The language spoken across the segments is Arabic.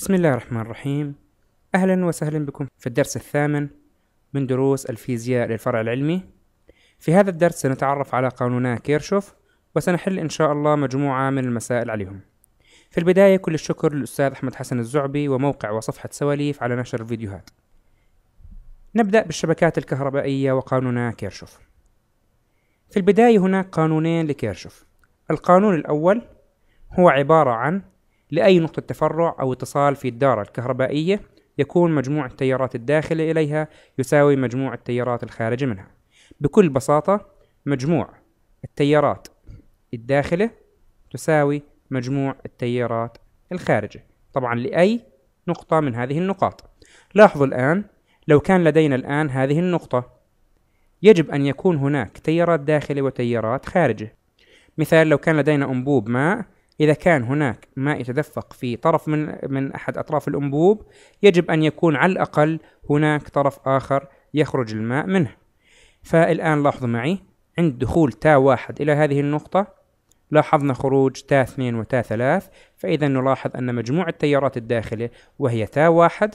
بسم الله الرحمن الرحيم أهلا وسهلا بكم في الدرس الثامن من دروس الفيزياء للفرع العلمي في هذا الدرس سنتعرف على قانونا كيرشوف وسنحل إن شاء الله مجموعة من المسائل عليهم في البداية كل الشكر للأستاذ أحمد حسن الزعبي وموقع وصفحة سواليف على نشر الفيديوهات نبدأ بالشبكات الكهربائية وقانونا كيرشوف في البداية هناك قانونين لكيرشوف القانون الأول هو عبارة عن لأي نقطة تفرع أو اتصال في الدارة الكهربائية يكون مجموع التيارات الداخلة إليها يساوي مجموع التيارات الخارجة منها بكل بساطة مجموع التيارات الداخلة تساوي مجموع التيارات الخارجة طبعا لأي نقطة من هذه النقاط لاحظوا الآن لو كان لدينا الآن هذه النقطة يجب أن يكون هناك تيارات داخلة وتيارات خارجة مثال لو كان لدينا أنبوب ماء إذا كان هناك ما يتدفق في طرف من من أحد أطراف الأنبوب يجب أن يكون على الأقل هناك طرف آخر يخرج الماء منه فالآن لاحظوا معي عند دخول تا واحد إلى هذه النقطة لاحظنا خروج تا اثنين وتا ثلاث فإذا نلاحظ أن مجموع التيارات الداخلة وهي تا واحد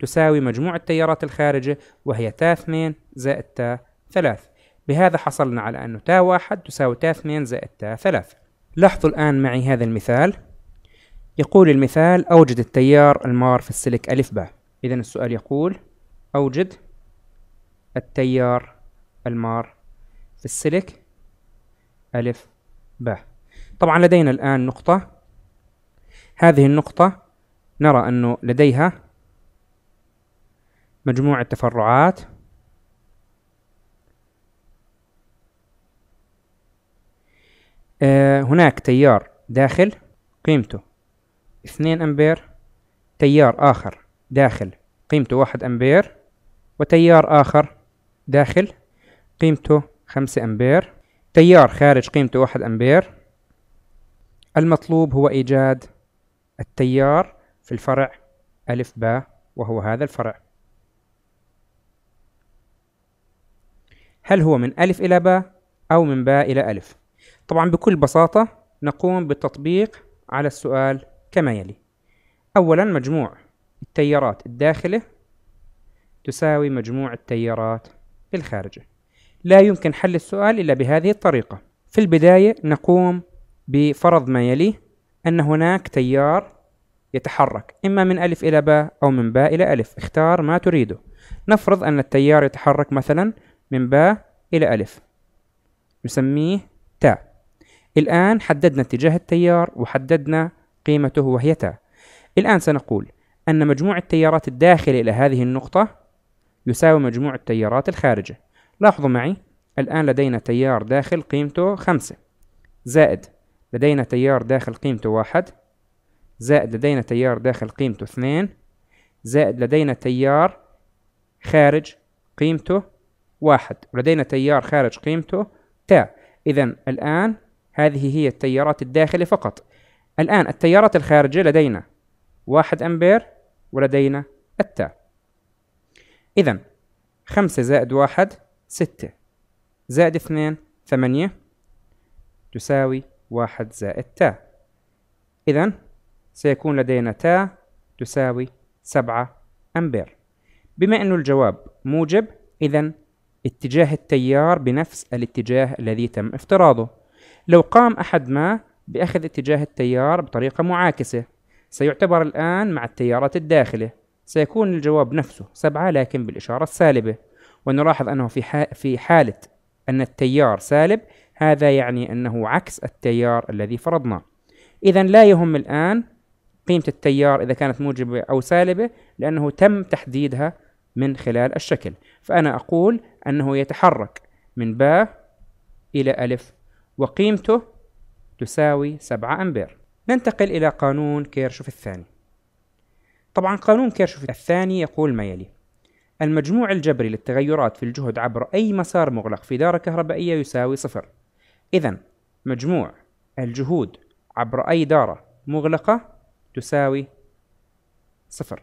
تساوي مجموع التيارات الخارجة وهي تا اثنين زائد تا ثلاث بهذا حصلنا على أن تا واحد تساوي تا اثنين زائد تا ثلاث لاحظوا الآن معي هذا المثال يقول المثال أوجد التيار المار في السلك ألف باء إذا السؤال يقول أوجد التيار المار في السلك ألف باء طبعا لدينا الآن نقطة هذه النقطة نرى أنه لديها مجموعة تفرعات آه هناك تيار داخل قيمته اثنين أمبير تيار آخر داخل قيمته واحد أمبير وتيار آخر داخل قيمته خمسة أمبير تيار خارج قيمته واحد أمبير المطلوب هو إيجاد التيار في الفرع ألف باء وهو هذا الفرع هل هو من ألف إلى باء أو من باء إلى ألف طبعا بكل بساطة نقوم بالتطبيق على السؤال كما يلي أولا مجموع التيارات الداخلة تساوي مجموع التيارات الخارجة لا يمكن حل السؤال إلا بهذه الطريقة في البداية نقوم بفرض ما يلي أن هناك تيار يتحرك إما من ألف إلى باء أو من باء إلى ألف اختار ما تريده نفرض أن التيار يتحرك مثلا من باء إلى ألف نسميه الآن حددنا اتجاه التيار وحددنا قيمته وهيته الآن سنقول أن مجموع التيارات الداخلة إلى هذه النقطة يساوي مجموع التيارات الخارجة لاحظوا معي الآن لدينا تيار داخل قيمته خمسة زائد لدينا تيار داخل قيمته واحد زائد لدينا تيار داخل قيمته اثنين زائد لدينا تيار خارج قيمته واحد ولدينا تيار خارج قيمته تا إذا الآن هذه هي التيارات الداخلة فقط الآن التيارات الخارجة لدينا واحد أمبير ولدينا التاء إذا خمسة زائد واحد ستة زائد اثنين ثمانية تساوي واحد زائد تاء إذا سيكون لدينا تاء تساوي سبعة أمبير بما أن الجواب موجب إذا اتجاه التيار بنفس الاتجاه الذي تم افتراضه لو قام أحد ما بأخذ اتجاه التيار بطريقة معاكسة سيعتبر الآن مع التيارات الداخلة سيكون الجواب نفسه سبعة لكن بالإشارة السالبة ونلاحظ أنه في, في حالة أن التيار سالب هذا يعني أنه عكس التيار الذي فرضناه إذا لا يهم الآن قيمة التيار إذا كانت موجبة أو سالبة لأنه تم تحديدها من خلال الشكل فأنا أقول أنه يتحرك من باء إلى ألف وقيمته تساوي 7 أمبير ننتقل إلى قانون كيرشوف الثاني طبعا قانون كيرشوف الثاني يقول ما يلي المجموع الجبري للتغيرات في الجهد عبر أي مسار مغلق في دارة كهربائية يساوي صفر إذا مجموع الجهود عبر أي دارة مغلقة تساوي صفر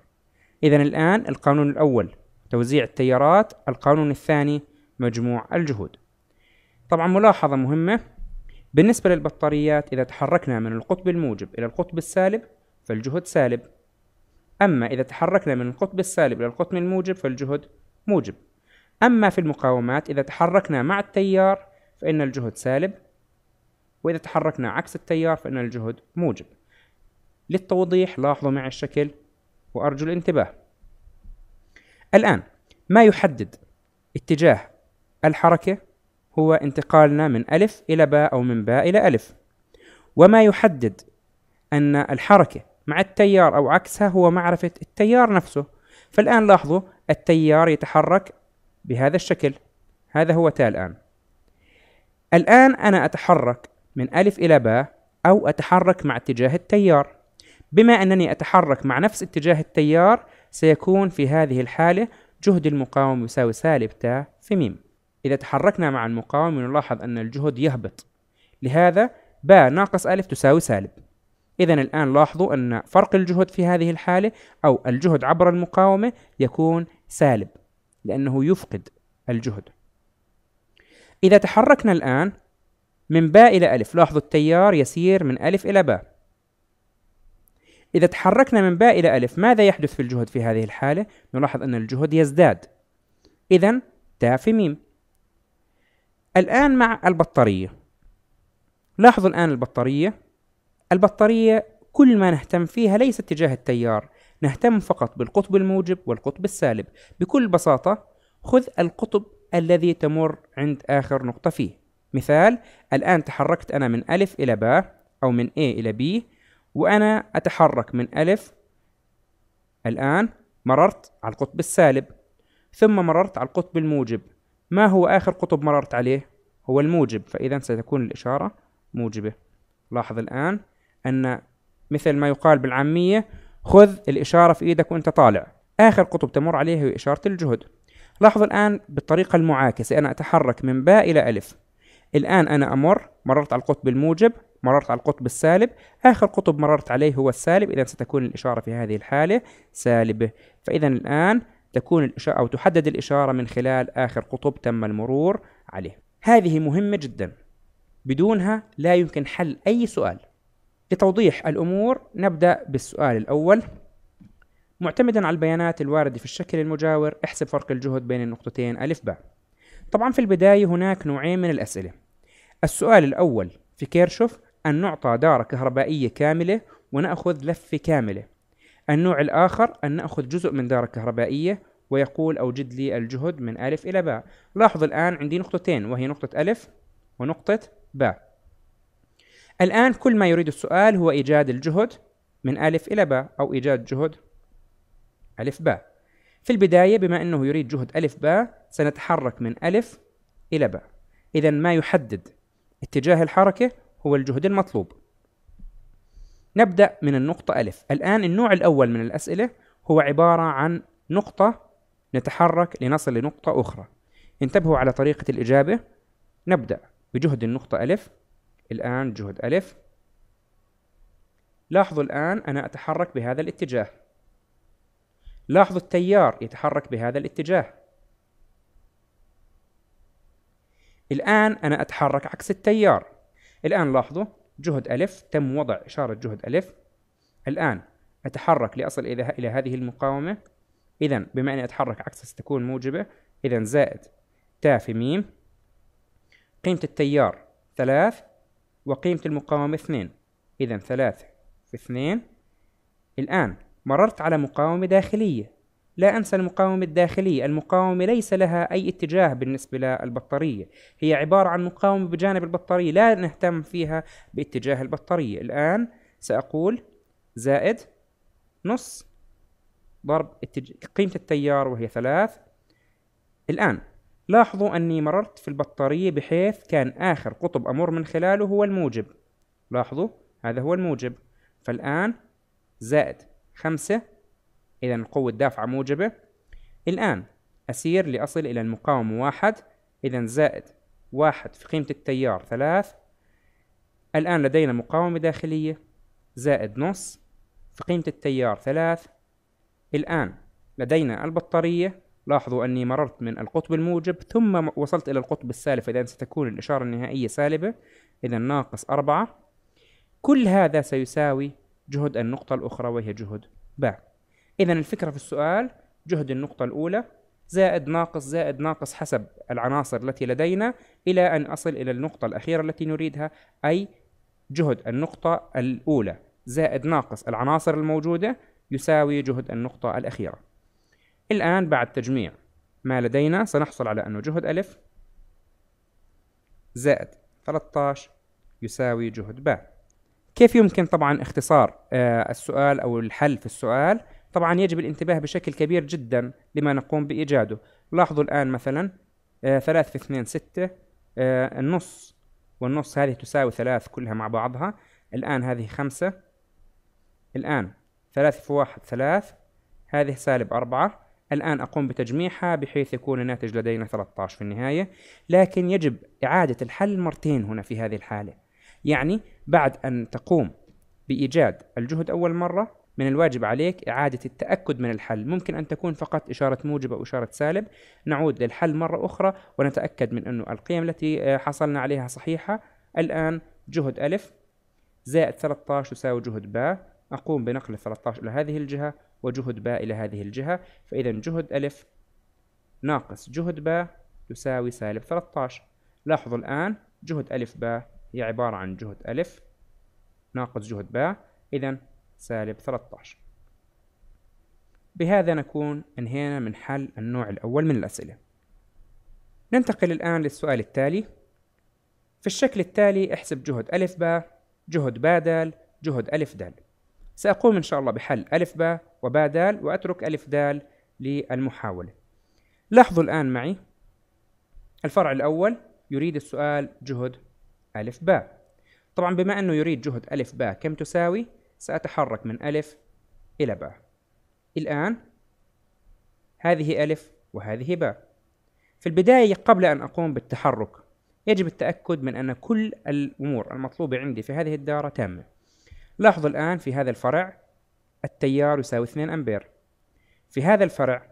إذا الآن القانون الأول توزيع التيارات القانون الثاني مجموع الجهود طبعا ملاحظة مهمة بالنسبة للبطاريات إذا تحركنا من القطب الموجب إلى القطب السالب فالجهد سالب أما إذا تحركنا من القطب السالب إلى القطب الموجب فالجهد موجب أما في المقاومات إذا تحركنا مع التيار فإن الجهد سالب وإذا تحركنا عكس التيار فإن الجهد موجب للتوضيح لاحظوا معي الشكل وأرجو الانتباه الآن ما يحدد اتجاه الحركة هو انتقالنا من ألف إلى باء أو من باء إلى ألف وما يحدد أن الحركة مع التيار أو عكسها هو معرفة التيار نفسه فالآن لاحظوا التيار يتحرك بهذا الشكل هذا هو تا الآن الآن أنا أتحرك من ألف إلى باء أو أتحرك مع اتجاه التيار بما أنني أتحرك مع نفس اتجاه التيار سيكون في هذه الحالة جهد المقاوم يساوي سالب تاء في ميم إذا تحركنا مع المقاومة نلاحظ أن الجهد يهبط لهذا باء ناقص ألف تساوي سالب إذا الآن لاحظوا أن فرق الجهد في هذه الحالة أو الجهد عبر المقاومة يكون سالب لأنه يفقد الجهد إذا تحركنا الآن من باء إلى ألف لاحظوا التيار يسير من ألف إلى باء إذا تحركنا من باء إلى ألف ماذا يحدث في الجهد في هذه الحالة؟ نلاحظ أن الجهد يزداد إذا تاء في ميم الآن مع البطارية لاحظوا الآن البطارية البطارية كل ما نهتم فيها ليس اتجاه التيار نهتم فقط بالقطب الموجب والقطب السالب بكل بساطة خذ القطب الذي تمر عند آخر نقطة فيه مثال الآن تحركت أنا من ألف إلى باء أو من A إلى B وأنا أتحرك من ألف الآن مررت على القطب السالب ثم مررت على القطب الموجب ما هو آخر قطب مررت عليه؟ هو الموجب فإذا ستكون الإشارة موجبة لاحظ الآن أن مثل ما يقال بالعامية خذ الإشارة في إيدك وأنت طالع آخر قطب تمر عليه هي إشارة الجهد لاحظ الآن بالطريقة المعاكسة أنا أتحرك من باء إلى ألف الآن أنا أمر مررت على القطب الموجب مررت على القطب السالب آخر قطب مررت عليه هو السالب إذا ستكون الإشارة في هذه الحالة سالبة فإذا الآن تكون الإشارة أو تحدد الإشارة من خلال آخر قطب تم المرور عليه هذه مهمة جدا بدونها لا يمكن حل أي سؤال لتوضيح الأمور نبدأ بالسؤال الأول معتمدا على البيانات الواردة في الشكل المجاور احسب فرق الجهد بين النقطتين ألف باء طبعا في البداية هناك نوعين من الأسئلة السؤال الأول في كيرشوف أن نعطى دارة كهربائية كاملة ونأخذ لفة كاملة النوع الآخر أن نأخذ جزء من دارة كهربائية ويقول أوجد لي الجهد من ألف إلى باء لاحظ الآن عندي نقطتين وهي نقطة ألف ونقطة باء الآن كل ما يريد السؤال هو إيجاد الجهد من ألف إلى باء أو إيجاد جهد ألف باء في البداية بما أنه يريد جهد ألف باء سنتحرك من ألف إلى باء إذا ما يحدد اتجاه الحركة هو الجهد المطلوب نبدأ من النقطة ألف الآن النوع الأول من الأسئلة هو عبارة عن نقطة نتحرك لنصل لنقطة أخرى انتبهوا على طريقة الإجابة نبدأ بجهد النقطة ألف الآن جهد ألف لاحظوا الآن أنا أتحرك بهذا الاتجاه لاحظوا التيار يتحرك بهذا الاتجاه الآن أنا أتحرك عكس التيار الآن لاحظوا جهد ألف تم وضع إشارة جهد ألف الآن أتحرك لأصل إلى هذه المقاومة إذا بما أني أتحرك عكس ستكون موجبة إذا زائد تا في ميم قيمة التيار ثلاث وقيمة المقاومة اثنين إذا ثلاثة في اثنين الآن مررت على مقاومة داخلية لا أنسى المقاومة الداخلية المقاومة ليس لها أي اتجاه بالنسبة للبطارية هي عبارة عن مقاومة بجانب البطارية لا نهتم فيها باتجاه البطارية الآن سأقول زائد نص ضرب قيمة التيار وهي ثلاث الآن لاحظوا أني مررت في البطارية بحيث كان آخر قطب أمر من خلاله هو الموجب لاحظوا هذا هو الموجب فالآن زائد خمسة إذا القوة الدافعة موجبة الآن أسير لأصل إلى المقاومة واحد إذا زائد واحد في قيمة التيار ثلاث الآن لدينا مقاومة داخلية زائد نص في قيمة التيار ثلاث الآن لدينا البطارية لاحظوا أني مررت من القطب الموجب ثم وصلت إلى القطب السالب إذا ستكون الإشارة النهائية سالبة إذا ناقص أربعة كل هذا سيساوي جهد النقطة الأخرى وهي جهد باء اذا الفكره في السؤال جهد النقطه الاولى زائد ناقص زائد ناقص حسب العناصر التي لدينا الى ان اصل الى النقطه الاخيره التي نريدها اي جهد النقطه الاولى زائد ناقص العناصر الموجوده يساوي جهد النقطه الاخيره الان بعد تجميع ما لدينا سنحصل على انه جهد الف زائد 13 يساوي جهد باء كيف يمكن طبعا اختصار آه، السؤال او الحل في السؤال طبعا يجب الانتباه بشكل كبير جدا لما نقوم بإيجاده لاحظوا الآن مثلا آه ثلاث في اثنين ستة آه النص والنص هذه تساوي ثلاث كلها مع بعضها الآن هذه خمسة الآن ثلاث في واحد ثلاث هذه سالب أربعة الآن أقوم بتجميعها بحيث يكون الناتج لدينا 13 في النهاية لكن يجب إعادة الحل مرتين هنا في هذه الحالة يعني بعد أن تقوم بإيجاد الجهد أول مرة من الواجب عليك إعادة التأكد من الحل ممكن أن تكون فقط إشارة موجب أو إشارة سالب نعود للحل مرة أخرى ونتأكد من أنه القيم التي آه، حصلنا عليها صحيحة الآن جهد ألف زائد 13 تساوي جهد باء أقوم بنقل 13 إلى هذه الجهة وجهد باء إلى هذه الجهة فإذا جهد ألف ناقص جهد باء يساوي سالب 13 لاحظوا الآن جهد ألف باء هي عبارة عن جهد ألف ناقص جهد باء إذا سالب 13 بهذا نكون انهينا من حل النوع الأول من الأسئلة ننتقل الآن للسؤال التالي في الشكل التالي احسب جهد ألف با جهد با دال جهد ألف دال سأقوم إن شاء الله بحل ألف با وبا دال وأترك ألف دال للمحاولة لاحظوا الآن معي الفرع الأول يريد السؤال جهد ألف با طبعا بما أنه يريد جهد ألف با كم تساوي؟ سأتحرك من ألف إلى باء الآن هذه ألف وهذه باء في البداية قبل أن أقوم بالتحرك يجب التأكد من أن كل الأمور المطلوبة عندي في هذه الدارة تامة لاحظوا الآن في هذا الفرع التيار يساوي 2 أمبير في هذا الفرع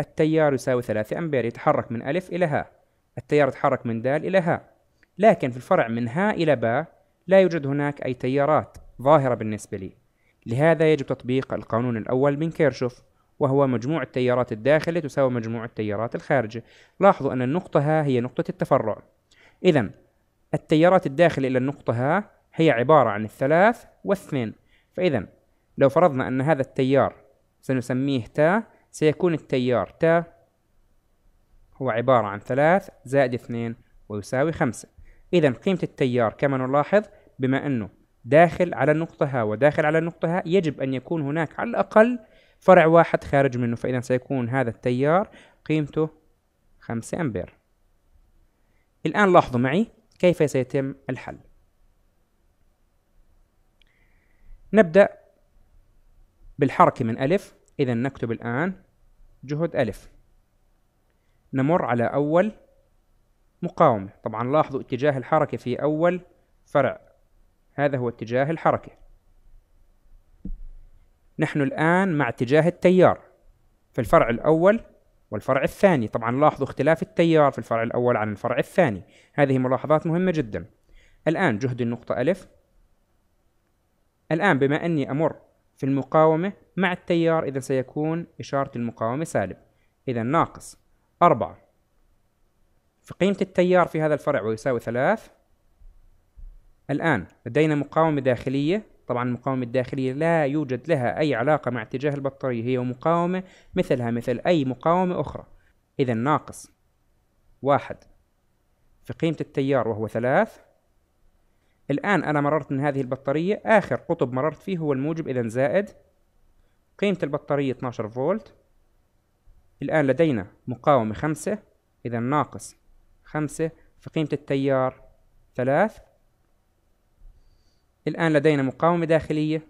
التيار يساوي 3 أمبير يتحرك من ألف إلى هاء التيار يتحرك من دال إلى هاء لكن في الفرع من هاء إلى باء لا يوجد هناك أي تيارات ظاهرة بالنسبة لي لهذا يجب تطبيق القانون الأول من كيرشوف وهو مجموع التيارات الداخلة تساوي مجموع التيارات الخارجة لاحظوا أن النقطة ها هي نقطة التفرع إذا التيارات الداخلة إلى النقطة ها هي عبارة عن الثلاث والثنين فإذا لو فرضنا أن هذا التيار سنسميه تا سيكون التيار تا هو عبارة عن ثلاث زائد اثنين ويساوي خمسة إذا قيمة التيار كما نلاحظ بما أنه داخل على النقطة ها وداخل على النقطة ها يجب أن يكون هناك على الأقل فرع واحد خارج منه فإذا سيكون هذا التيار قيمته 5 أمبير الآن لاحظوا معي كيف سيتم الحل نبدأ بالحركة من ألف إذا نكتب الآن جهد ألف نمر على أول مقاومة طبعا لاحظوا اتجاه الحركة في أول فرع هذا هو اتجاه الحركة نحن الآن مع اتجاه التيار في الفرع الأول والفرع الثاني طبعا لاحظوا اختلاف التيار في الفرع الأول عن الفرع الثاني هذه ملاحظات مهمة جدا الآن جهد النقطة ألف الآن بما أني أمر في المقاومة مع التيار إذا سيكون إشارة المقاومة سالب إذا ناقص أربعة في قيمة التيار في هذا الفرع ويساوي ثلاث الآن لدينا مقاومة داخلية طبعا المقاومة الداخلية لا يوجد لها أي علاقة مع اتجاه البطارية هي مقاومة مثلها مثل أي مقاومة أخرى إذا ناقص واحد في قيمة التيار وهو ثلاث الآن أنا مررت من هذه البطارية آخر قطب مررت فيه هو الموجب إذا زائد قيمة البطارية 12 فولت الآن لدينا مقاومة خمسة إذا ناقص خمسة في قيمة التيار ثلاث الآن لدينا مقاومة داخلية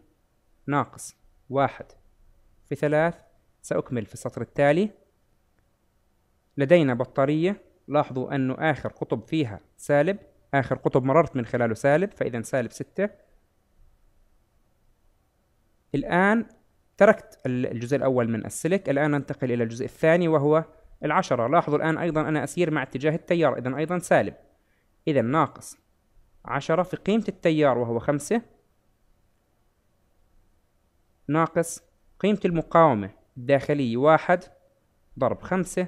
ناقص واحد في ثلاث سأكمل في السطر التالي لدينا بطارية لاحظوا أنه آخر قطب فيها سالب آخر قطب مررت من خلاله سالب فإذا سالب ستة الآن تركت الجزء الأول من السلك الآن ننتقل إلى الجزء الثاني وهو العشرة لاحظوا الآن أيضا أنا أسير مع اتجاه التيار إذا أيضا سالب إذا ناقص عشرة في قيمة التيار وهو خمسة ناقص قيمة المقاومة الداخلية واحد ضرب خمسة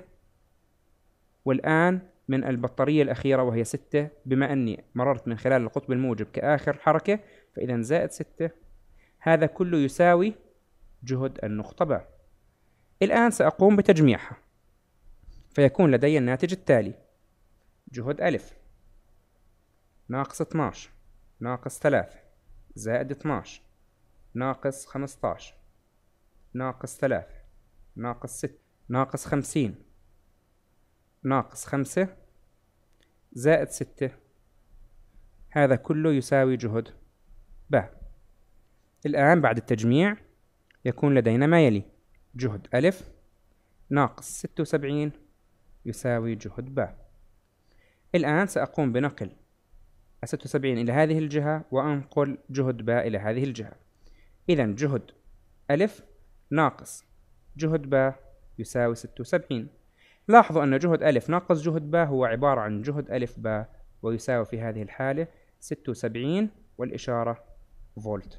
والآن من البطارية الأخيرة وهي ستة بما أني مررت من خلال القطب الموجب كآخر حركة فإذا زائد ستة هذا كله يساوي جهد النقطة باء الآن سأقوم بتجميعها فيكون لدي الناتج التالي جهد ألف ناقص اتناش ناقص ثلاثة زائد اتناش ناقص خمستاش ناقص ثلاثة ناقص ستة ناقص خمسين ناقص خمسة زائد ستة هذا كله يساوي جهد ب الآن بعد التجميع يكون لدينا ما يلي جهد أ ناقص ستة وسبعين يساوي جهد ب الآن سأقوم بنقل 76 إلى هذه الجهة وأنقل جهد باء إلى هذه الجهة إذا جهد ألف ناقص جهد باء يساوي 76 لاحظوا أن جهد ألف ناقص جهد باء هو عبارة عن جهد ألف باء ويساوي في هذه الحالة 76 والإشارة فولت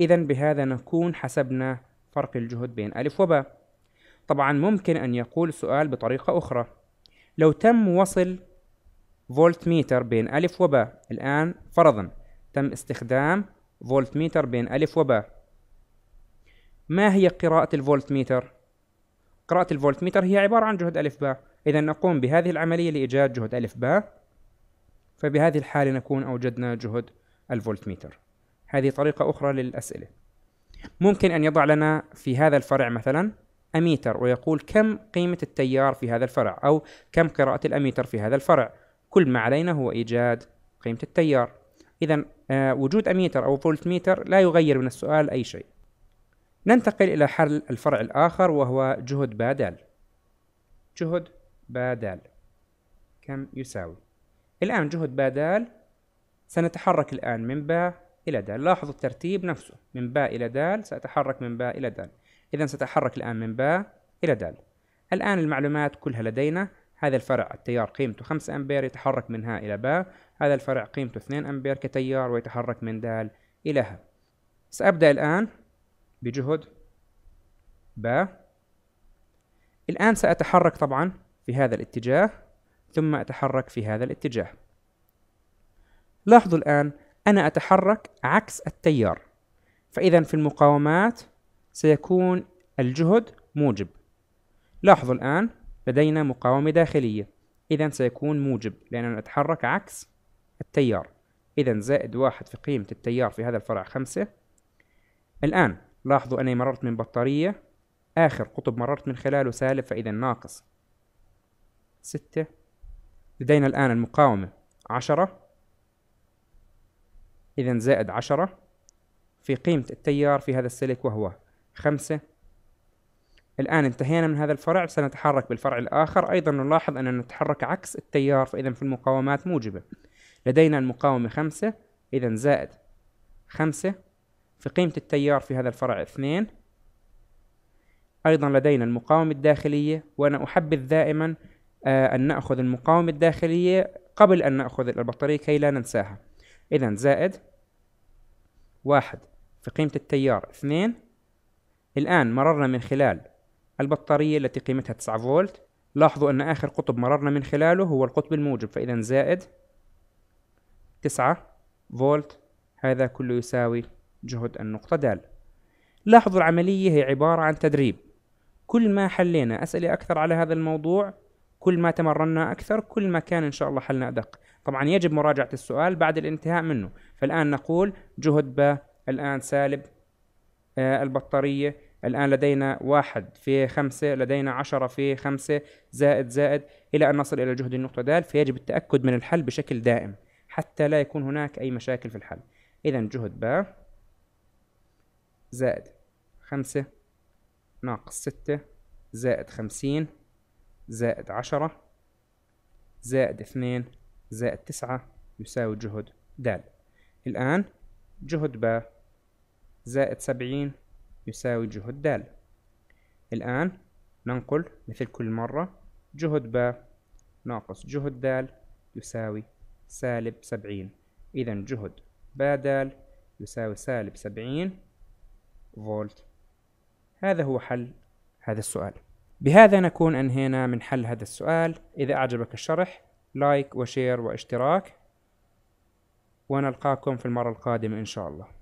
إذا بهذا نكون حسبنا فرق الجهد بين ألف وباء طبعا ممكن أن يقول سؤال بطريقة أخرى لو تم وصل فولت ميتر بين ألف وباء الآن فرضا تم استخدام فولت ميتر بين ألف وباء ما هي قراءة الفولت ميتر؟ قراءة الفولت ميتر هي عبارة عن جهد ألف باء إذا نقوم بهذه العملية لإيجاد جهد ألف باء فبهذه الحالة نكون أوجدنا جهد الفولت ميتر هذه طريقة أخرى للأسئلة ممكن أن يضع لنا في هذا الفرع مثلا أميتر ويقول كم قيمة التيار في هذا الفرع أو كم قراءة الأميتر في هذا الفرع كل ما علينا هو إيجاد قيمة التيار إذا آه، وجود أميتر أو فولتميتر لا يغير من السؤال أي شيء ننتقل إلى حل الفرع الآخر وهو جهد بادال جهد بادال كم يساوي الآن جهد بادال سنتحرك الآن من باء إلى دال لاحظوا الترتيب نفسه من باء إلى دال سأتحرك من باء إلى دال إذا سأتحرك الآن من باء إلى دال الآن المعلومات كلها لدينا هذا الفرع التيار قيمته 5 أمبير يتحرك من ها إلى باء هذا الفرع قيمته 2 أمبير كتيار ويتحرك من دال إلى ها سأبدأ الآن بجهد باء الآن سأتحرك طبعا في هذا الاتجاه ثم أتحرك في هذا الاتجاه لاحظوا الآن أنا أتحرك عكس التيار فإذا في المقاومات سيكون الجهد موجب لاحظوا الآن لدينا مقاومة داخلية إذا سيكون موجب لأننا نتحرك عكس التيار إذا زائد واحد في قيمة التيار في هذا الفرع خمسة الآن لاحظوا أني مررت من بطارية آخر قطب مررت من خلاله سالب فإذا ناقص ستة لدينا الآن المقاومة عشرة إذا زائد عشرة في قيمة التيار في هذا السلك وهو خمسة الآن انتهينا من هذا الفرع سنتحرك بالفرع الآخر أيضا نلاحظ أننا نتحرك عكس التيار فإذا في المقاومات موجبة لدينا المقاومة خمسة إذا زائد خمسة في قيمة التيار في هذا الفرع اثنين أيضا لدينا المقاومة الداخلية وأنا أحبذ دائما آه، أن نأخذ المقاومة الداخلية قبل أن نأخذ البطارية كي لا ننساها إذا زائد واحد في قيمة التيار اثنين الآن مررنا من خلال البطارية التي قيمتها 9 فولت لاحظوا أن آخر قطب مررنا من خلاله هو القطب الموجب فإذا زائد 9 فولت هذا كله يساوي جهد النقطة د لاحظوا العملية هي عبارة عن تدريب كل ما حلينا أسئلة أكثر على هذا الموضوع كل ما تمرنا أكثر كل ما كان إن شاء الله حلنا أدق طبعا يجب مراجعة السؤال بعد الانتهاء منه فالآن نقول جهد ب الآن سالب آه، البطارية الآن لدينا واحد في خمسة لدينا عشرة في خمسة زائد زائد إلى أن نصل إلى جهد النقطة د فيجب التأكد من الحل بشكل دائم حتى لا يكون هناك أي مشاكل في الحل إذا جهد ب زائد خمسة ناقص ستة زائد خمسين زائد عشرة زائد اثنين زائد تسعة يساوي جهد د الآن جهد ب زائد سبعين يساوي جهد د الآن ننقل مثل كل مرة جهد ب ناقص جهد د يساوي سالب سبعين إذا جهد ب د يساوي سالب سبعين فولت هذا هو حل هذا السؤال بهذا نكون أنهينا من حل هذا السؤال إذا أعجبك الشرح لايك وشير واشتراك ونلقاكم في المرة القادمة إن شاء الله